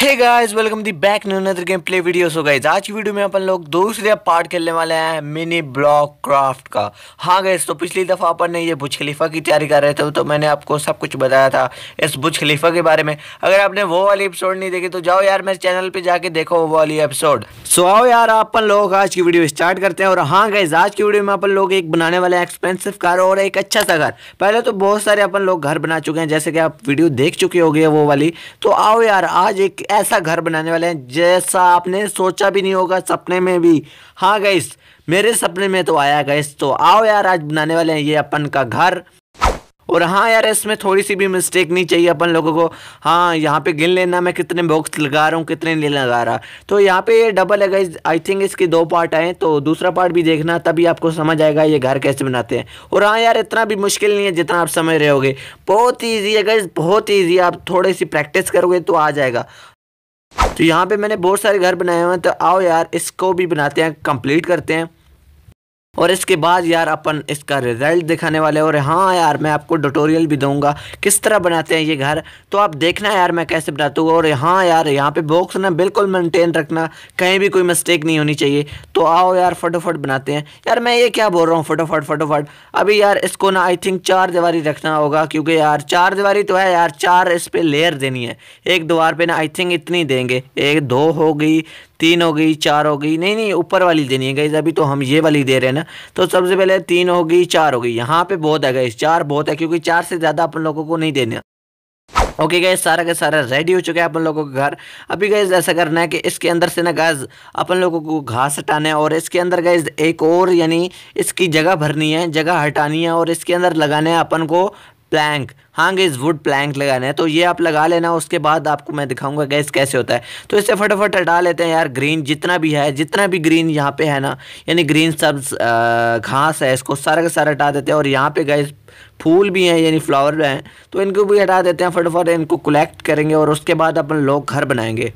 hey guys welcome the back new nether game play video so guys आज की video में अपन लोग दूसरे पार्ट खेलने वाले हैं मिनी ब्लॉक क्राफ्ट का हाँ गैस तो पिछली दफ़ा अपन ने ये बुज खलीफा की तैयारी कर रहे थे तो मैंने आपको सब कुछ बताया था इस बुज खलीफा के बारे में अगर आपने वो वाली एपिसोड नहीं देखी तो जाओ यार मेरे चैनल पर जाके देखो वो वाली एपिसोड सो आओ यार अपन लोग आज की वीडियो स्टार्ट करते हैं और हाँ गैस आज की वीडियो में अपन लोग एक बनाने वाले हैं एक्सपेंसिव कार और एक अच्छा सा घर पहले तो बहुत सारे अपन लोग घर बना चुके हैं जैसे कि आप वीडियो देख चुके हो वो वाली तो आओ यार आज एक ऐसा घर बनाने वाले हैं जैसा आपने सोचा भी नहीं होगा सपने में भी हाँ गैस मेरे सपने में तो आया गैस तो आओ यार आज बनाने वाले हैं ये अपन का घर और हाँ यार इसमें थोड़ी सी भी मिस्टेक नहीं चाहिए अपन लोगों को हाँ यहाँ पे गिन लेना मैं कितने बॉक्स लगा रहा हूँ कितने नहीं लगा रहा तो यहाँ पे ये डबल है गाइज आई थिंक इसके दो पार्ट आए तो दूसरा पार्ट भी देखना तभी आपको समझ आएगा ये घर कैसे बनाते हैं और हाँ यार इतना भी मुश्किल नहीं है जितना आप समझ रहे होगे बहुत ईजी है गाइज बहुत ईजी आप थोड़ी सी प्रैक्टिस करोगे तो आ जाएगा तो यहाँ पे मैंने बहुत सारे घर बनाए हुए हैं तो आओ यार इसको भी बनाते हैं कंप्लीट करते हैं और इसके बाद यार अपन इसका रिजल्ट दिखाने वाले और हाँ यार मैं आपको ट्यूटोरियल भी दूंगा किस तरह बनाते हैं ये घर तो आप देखना यार मैं कैसे बनाता हूँ और हाँ यार यहाँ पे बॉक्स ना बिल्कुल मेंटेन रखना कहीं भी कोई मिस्टेक नहीं होनी चाहिए तो आओ यार फटोफट बनाते हैं यार मैं ये क्या बोल रहा हूँ फटोफट फटोफट अभी यार इसको ना आई थिंक चार दीवारी रखना होगा क्योंकि यार चार दीवारी तो है यार चार इस पर लेयर देनी है एक दीवार पर ना आई थिंक इतनी देंगे एक दो हो गई तीन हो गई चार हो गई नहीं नहीं ऊपर वाली देनी है गई अभी तो हम ये वाली दे रहे हैं ना तो सबसे पहले तीन हो गई चार हो गई यहाँ पे बहुत है गई चार बहुत है क्योंकि चार से ज़्यादा अपन लोगों को नहीं देना ओके okay गैस सारा का सारा रेडी हो चुका है अपन लोगों का घर अभी गैस ऐसा करना है कि इसके अंदर से ना गैस अपन लोगों को घास हटाना है और इसके अंदर गैस एक और यानी इसकी जगह भरनी है जगह हटानी है और इसके अंदर लगाना है अपन को प्लैंक हाँ गैस वुड प्लैंक लगाना है तो ये आप लगा लेना उसके बाद आपको मैं दिखाऊंगा गैस कैसे होता है तो इसे फटाफट हटा लेते हैं यार ग्रीन जितना भी है जितना भी ग्रीन यहाँ पे है ना यानी ग्रीन सब्ज घास है इसको सारा का सारा हटा देते हैं और यहाँ पे गैस फूल भी हैं यानी फ्लावर भी हैं तो इनको भी हटा देते हैं फटाफट इनको कलेक्ट करेंगे और उसके बाद अपन लोग घर बनाएंगे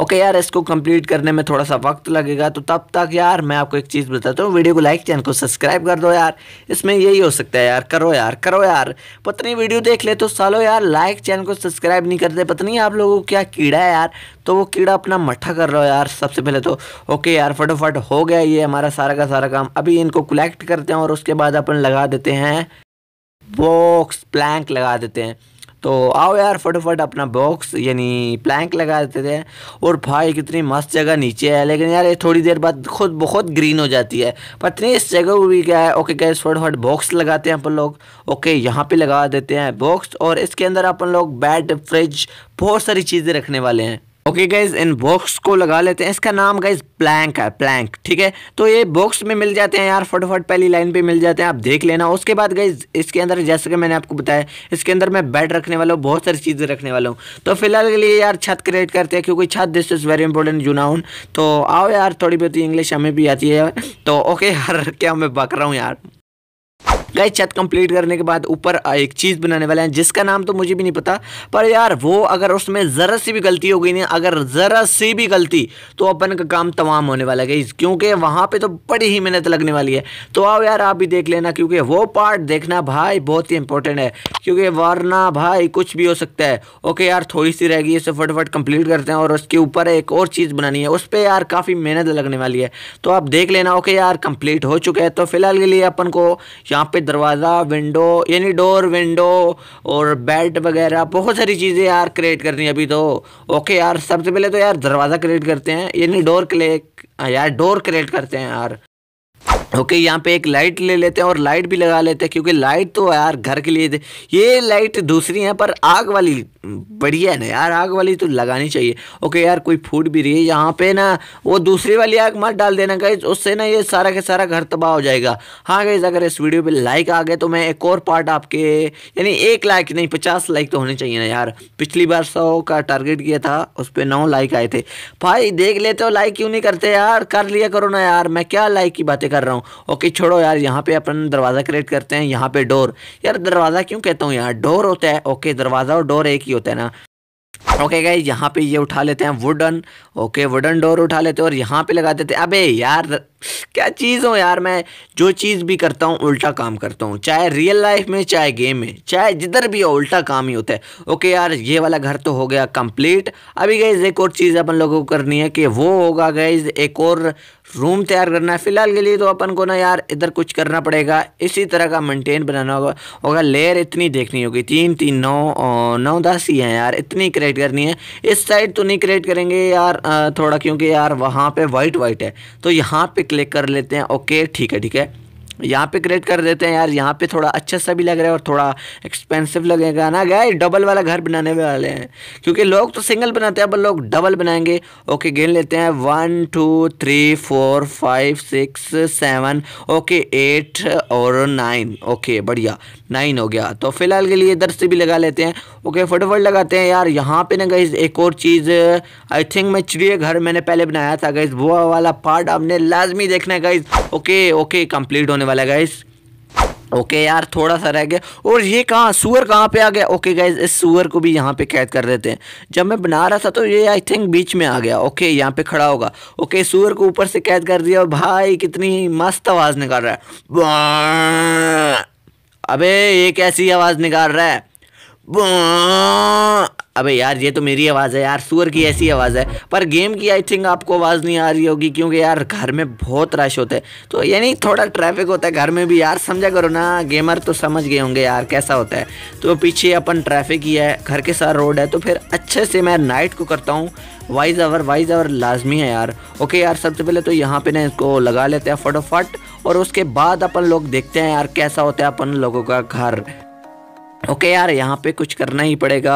ओके यार इसको कंप्लीट करने में थोड़ा सा वक्त लगेगा तो तब तक यार मैं आपको एक चीज़ बताता हूँ वीडियो को लाइक चैनल को सब्सक्राइब कर दो यार इसमें यही हो सकता है यार करो यार करो यार पत्नी वीडियो देख ले तो सालो यार लाइक चैनल को सब्सक्राइब नहीं करते पत्नी आप लोगों को क्या कीड़ा है यार तो वो कीड़ा अपना मट्ठा कर रहा हो यार सबसे पहले तो ओके यार फटोफट हो गया ये हमारा सारा का सारा काम अभी इनको कलेक्ट करते हैं और उसके बाद अपन लगा देते हैं बॉक्स प्लैंक लगा देते हैं तो आओ यार फटोफट अपना बॉक्स यानी प्लैंक लगा देते थे और भाई कितनी मस्त जगह नीचे है लेकिन यार ये थोड़ी देर बाद खुद बहुत ग्रीन हो जाती है पत्नी इस जगह भी क्या है ओके गैस फटोफट बॉक्स लगाते हैं अपन लोग ओके यहाँ पर लगा देते हैं बॉक्स और इसके अंदर अपन लोग बेड फ्रिज बहुत सारी चीज़ें रखने वाले हैं ओके गाइज इन बॉक्स को लगा लेते हैं इसका नाम गाइज प्लैंक है प्लैंक ठीक है तो ये बॉक्स में मिल जाते हैं यार फटोफट पहली लाइन पे मिल जाते हैं आप देख लेना उसके बाद गाइज इसके अंदर जैसे कि मैंने आपको बताया इसके अंदर मैं बेड रखने वाला हूँ बहुत सारी चीज़ें रखने वाला हूँ तो फिलहाल के लिए यार छत क्रिएट करते हैं क्योंकि छत this is very important you तो आओ यार थोड़ी बहुत इंग्लिश हमें भी आती है तो ओके यार क्या मैं बक रहा हूँ यार गए छत कंप्लीट करने के बाद ऊपर एक चीज़ बनाने वाले हैं जिसका नाम तो मुझे भी नहीं पता पर यार वो अगर उसमें ज़रा सी भी गलती हो गई नहीं अगर ज़रा सी भी गलती तो अपन का काम तमाम होने वाला है क्योंकि वहां पर तो बड़ी ही मेहनत लगने वाली है तो आओ यार आप भी देख लेना क्योंकि वो पार्ट देखना भाई बहुत ही इंपॉर्टेंट है क्योंकि वरना भाई कुछ भी हो सकता है ओके यार थोड़ी सी रह गई इसे फटाफट कंप्लीट करते हैं और उसके ऊपर एक और चीज़ बनानी है उस पर यार काफ़ी मेहनत लगने वाली है तो आप देख लेना ओके यार कंप्लीट हो चुका है तो फिलहाल के लिए अपन को यहाँ पे दरवाज़ा विंडो यानी डोर विंडो और बेल्ट वगैरह बहुत सारी चीज़ें यार क्रिएट करनी है अभी तो ओके यार सबसे पहले तो यार दरवाज़ा क्रिएट करते हैं यानी डोर क्ले यार डोर क्रिएट करते हैं यार ओके okay, यहाँ पे एक लाइट ले लेते हैं और लाइट भी लगा लेते हैं क्योंकि लाइट तो यार घर के लिए ये लाइट दूसरी है पर आग वाली बढ़िया है ना यार आग वाली तो लगानी चाहिए ओके okay, यार कोई फूट भी रही है यहाँ पे ना वो दूसरी वाली आग मत डाल देना गई उससे ना ये सारा के सारा घर तबाह हो जाएगा हाँ गई अगर इस वीडियो पर लाइक आ गए तो मैं एक और पार्ट आपके यानी एक लाइक नहीं पचास लाइक तो होने चाहिए ना यार पिछली बार सौ का टारगेट किया था उस पर नौ लाइक आए थे भाई देख लेते हो लाइक क्यों नहीं करते यार कर लिया करो ना यार मैं क्या लाइक की बातें कर रहा हूँ ओके छोड़ो यार यहाँ पे अपन दरवाज़ा क्रिएट करते हैं यहाँ पे डोर यार दरवाज़ा क्यों कहता हूँ यार डोर होता है ओके दरवाज़ा और डोर एक ही होता है ना ओके गए यहाँ पे ये उठा लेते हैं वुडन ओके वुडन डोर उठा लेते हैं और यहाँ पे लगा देते हैं अबे यार क्या चीज़ हो यार मैं जो चीज़ भी करता हूँ उल्टा काम करता हूँ चाहे रियल लाइफ में चाहे गेम में चाहे जिधर भी हो उल्टा काम ही होता है ओके यार ये वाला घर तो हो गया कंप्लीट अभी गई एक और चीज़ अपन लोगों को करनी है कि वो होगा गई एक और रूम तैयार करना है फिलहाल के लिए तो अपन को ना यार इधर कुछ करना पड़ेगा इसी तरह का मेंटेन बनाना होगा होगा लेयर इतनी देखनी होगी तीन तीन नौ और नौ दस ही हैं यार इतनी क्रिएट करनी है इस साइड तो नहीं क्रिएट करेंगे यार थोड़ा क्योंकि यार वहाँ पे वाइट वाइट है तो यहाँ पे क्लिक कर लेते हैं ओके ठीक है ठीक है यहाँ पे क्रिएट कर देते हैं यार यहाँ पे थोड़ा अच्छा सा भी लग रहा है और थोड़ा एक्सपेंसिव लगेगा ना गए डबल वाला घर बनाने वाले हैं क्योंकि लोग तो सिंगल बनाते हैं अब लोग डबल बनाएंगे ओके गिन लेते हैं one two three four five six seven okay eight और नाइन ओके बढ़िया नाइन हो गया तो फिलहाल के लिए इधर से भी लगा लेते हैं ओके फटोफट लगाते हैं यार यहाँ पे ना गई एक और चीज़ आई थिंक मैं चिड़िया घर मैंने पहले बनाया था गई वो वाला पार्ट आपने लाजमी देखना है गई ओके ओके कंप्लीट होने वाला है गाइस ओके यार थोड़ा सा रह गया और ये कहाँ सुअर कहाँ पे आ गया ओके गाइज इस सुअर को भी यहाँ पे कैद कर देते हैं जब मैं बना रहा था तो ये आई थिंक बीच में आ गया ओके यहाँ पे खड़ा होगा ओके सुअर को ऊपर से कैद कर दिया और भाई कितनी मस्त आवाज़ निकाल रहा है अबे ये कैसी आवाज़ निकाल रहा है अबे यार ये तो मेरी आवाज़ है यार सुअर की ऐसी आवाज़ है पर गेम की आई थिंक आपको आवाज़ नहीं आ रही होगी क्योंकि यार घर में बहुत रश होता है तो यानी थोड़ा ट्रैफिक होता है घर में भी यार समझा करो ना गेमर तो समझ गए होंगे यार कैसा होता है तो पीछे अपन ट्रैफिक ही है घर के साथ रोड है तो फिर अच्छे से मैं नाइट को करता हूँ वाइज आवर वाइज आवर लाजमी है यार ओके यार सबसे पहले तो यहाँ पर ना इसको लगा लेते हैं फटोफट और उसके बाद अपन लोग देखते हैं यार कैसा होता है अपन लोगों का घर ओके यार यहाँ पे कुछ करना ही पड़ेगा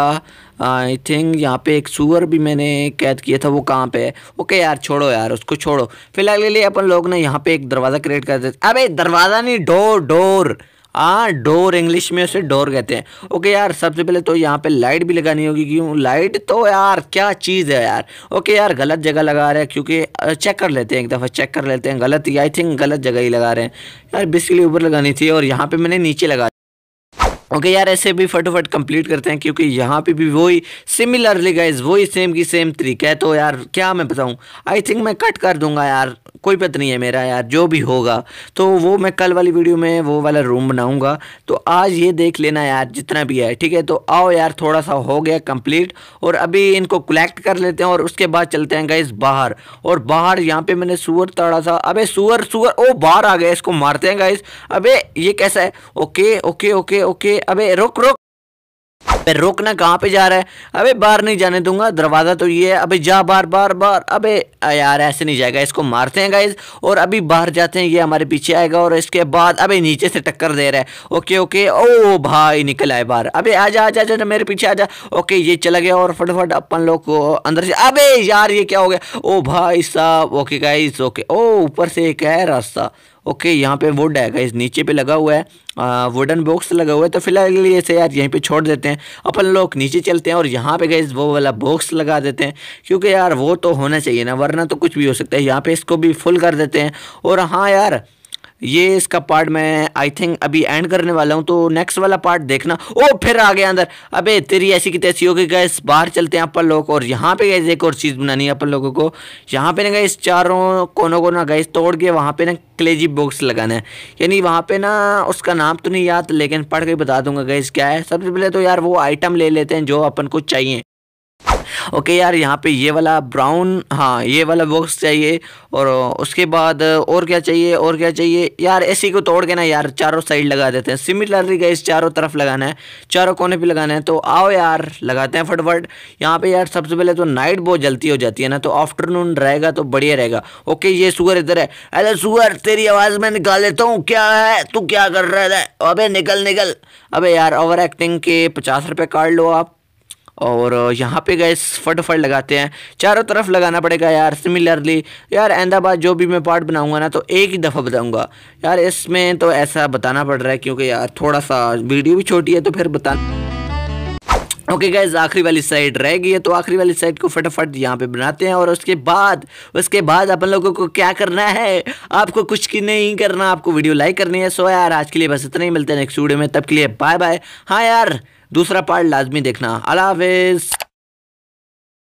आई थिंक यहाँ पे एक सुअर भी मैंने कैद किया था वो कहाँ पे है ओके यार छोड़ो यार उसको छोड़ो फिलहाल के लिए अपन लोग ने यहाँ पे एक दरवाज़ा क्रिएट कर दिया अबे दरवाज़ा नहीं डोर डोर हाँ डोर इंग्लिश में उसे डोर कहते हैं ओके okay यार सबसे पहले तो यहाँ पे लाइट भी लगानी होगी क्यों लाइट तो यार क्या चीज़ है यार ओके यार गलत जगह लगा रहे हैं क्योंकि चेक कर लेते हैं एक दफ़ा चेक कर लेते हैं गलत ही आई थिंक गलत जगह ही लगा रहे हैं यार बेसिकली ऊपर लगानी थी और यहाँ पे मैंने नीचे लगा ओके okay यार ऐसे भी फटोफट कंप्लीट करते हैं क्योंकि यहाँ पे भी वही सिमिलरली गाइज वही सेम की सेम तरीका है तो यार क्या मैं बताऊँ आई थिंक मैं कट कर दूंगा यार कोई पता नहीं है मेरा यार जो भी होगा तो वो मैं कल वाली वीडियो में वो वाला रूम बनाऊंगा तो आज ये देख लेना यार जितना भी है ठीक है तो आओ यार थोड़ा सा हो गया कंप्लीट और अभी इनको कलेक्ट कर लेते हैं और उसके बाद चलते हैं गए बाहर और बाहर यहाँ पे मैंने सुअर तड़ा सा अबे सुअर सुअर ओ बाहर आ गया इसको मारते हैं गाइस अबे ये कैसा है ओके ओके ओके ओके अबे रुक रुक अबे रोकना कहाँ पे जा रहा है अबे बाहर नहीं जाने दूंगा दरवाज़ा तो ये है अबे जा बार बार बार अबे यार ऐसे नहीं जाएगा इसको मारते हैं गाइज और अभी बाहर जाते हैं ये हमारे पीछे आएगा और इसके बाद अबे नीचे से टक्कर दे रहा है ओके ओके ओ भाई निकल आए बाहर अबे आ जा आ जा मेरे पीछे आ जा ओके ये चला गया और फटाफट अपन लोग को अंदर से अबे यार ये क्या हो गया ओ भाई साहब ओके गाइज ओके ओ ऊपर से एक है रास्ता ओके यहाँ पे वुड है गाइज नीचे पे लगा हुआ है वुडन बॉक्स लगा हुआ है तो फिलहाल इसे यार यहीं पे छोड़ देते हैं अपन लोग नीचे चलते हैं और यहाँ पे गाइज वो वाला बॉक्स लगा देते हैं क्योंकि यार वो तो होना चाहिए ना वरना तो कुछ भी हो सकता है यहाँ पे इसको भी फुल कर देते हैं और हाँ यार ये इसका पार्ट मैं आई थिंक अभी एंड करने वाला हूँ तो नेक्स्ट वाला पार्ट देखना ओ फिर आ गया अंदर अबे तेरी ऐसी की तैसी होगी गैस बाहर चलते हैं अपन लोग और यहाँ पे गए एक और चीज़ बनानी है अपन लोगों को यहाँ पे ना गए चारों कोनों को ना गए तोड़ के वहाँ पे ना क्लेजी बॉक्स लगाना है यानी वहाँ पे ना उसका नाम तो नहीं याद लेकिन पढ़ के बता दूंगा गैस क्या है सबसे पहले तो यार वो आइटम ले लेते हैं जो अपन को चाहिए ओके यार यहाँ पे ये वाला ब्राउन हाँ ये वाला बॉक्स चाहिए और उसके बाद और क्या चाहिए और क्या चाहिए यार ऐसी को तोड़ के ना यार चारों साइड लगा देते हैं सिमिलरली गई चारों तरफ लगाना है चारों कोने पे लगाना है तो आओ यार लगाते हैं फटफट यहाँ पे यार सबसे पहले तो नाइट बहुत जल्दी हो जाती है ना तो आफ्टरनून रहेगा तो बढ़िया रहेगा ओके ये सुगर इधर है अरे सुगर तेरी आवाज़ में निकाल लेता हूँ क्या है तू क्या कर रहा है अबे निकल निकल अबे यार ओवर एक्टिंग के पचास रुपये काट लो आप और यहाँ पे गए फटोफट लगाते हैं चारों तरफ लगाना पड़ेगा यार सिमिलरली यार अहमदाबाद जो भी मैं पार्ट बनाऊँगा ना तो एक ही दफ़ा बताऊँगा यार इसमें तो ऐसा बताना पड़ रहा है क्योंकि यार थोड़ा सा वीडियो भी छोटी है तो फिर बता ओके गैस आखिरी वाली साइड रह गई है तो आखिरी वाली साइड को फटाफट यहाँ पे बनाते हैं और उसके बाद उसके बाद अपन लोगों को क्या करना है आपको कुछ की नहीं करना आपको वीडियो लाइक करनी है सो यार आज के लिए बस इतना ही मिलते हैं नेक्स्ट वीडियो में तब के लिए बाय बाय हाँ यार दूसरा पार्ट लाजमी देखना अला